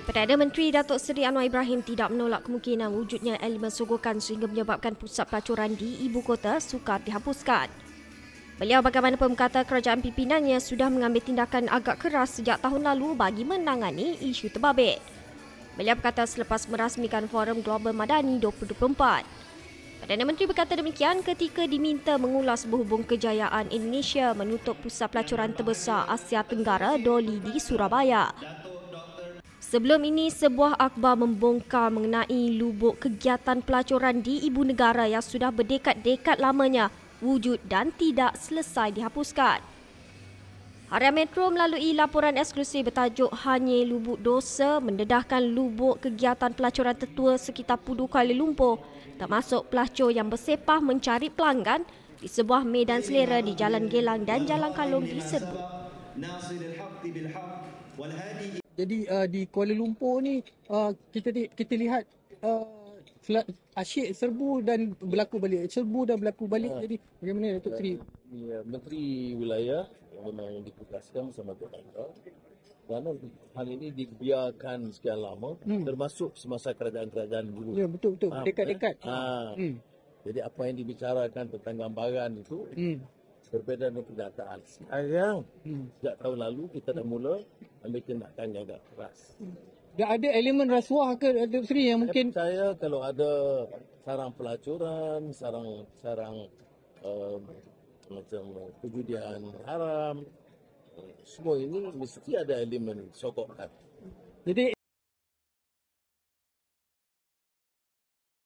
Perdana Menteri Datuk Seri Anwar Ibrahim tidak menolak kemungkinan wujudnya elemen sogokan sehingga menyebabkan pusat pelacuran di ibu kota sukar dihapuskan. Beliau bagaimanapun kata kerajaan pimpinannya sudah mengambil tindakan agak keras sejak tahun lalu bagi menangani isu terbabit. Beliau berkata selepas merasmikan Forum Global Madani 2024. Perdana Menteri berkata demikian ketika diminta mengulas berhubung kejayaan Indonesia menutup pusat pelacuran terbesar Asia Tenggara Doli di Surabaya. Sebelum ini, sebuah akhbar membongkar mengenai lubuk kegiatan pelacuran di ibu negara yang sudah berdekat-dekat lamanya wujud dan tidak selesai dihapuskan. Harian Metro melalui laporan eksklusif bertajuk Hanye Lubuk Dosa mendedahkan lubuk kegiatan pelacuran tertua sekitar Pudu Kuala Lumpur termasuk pelacur yang bersepah mencari pelanggan di sebuah medan selera di Jalan Gelang dan Jalan Kalong di Serbu. Jadi uh, di Kuala Lumpur ni uh, kita kita lihat uh, asyik serbu dan berlaku balik. Serbu dan berlaku balik. Ha. Jadi bagaimana Datuk Seri? Ya, Menteri Wilayah yang memang yang ditugaskan sama Datuk Tanda kerana hal ini dibiarkan sekian lama hmm. termasuk semasa kerajaan-kerajaan dulu. Ya, betul-betul. Dekat-dekat. Ha. Hmm. Jadi apa yang dibicarakan tentang gambaran itu hmm berbeda dengan kenyataan. Sekarang, hmm. sejak tahun lalu, kita dah mula ambil tindakan yang agak keras. Tak ada elemen rasuah ke ada Sri yang mungkin? Saya kalau ada sarang pelacuran, sarang sarang um, macam kejudian haram, semua ini mesti ada elemen sokongan. Jadi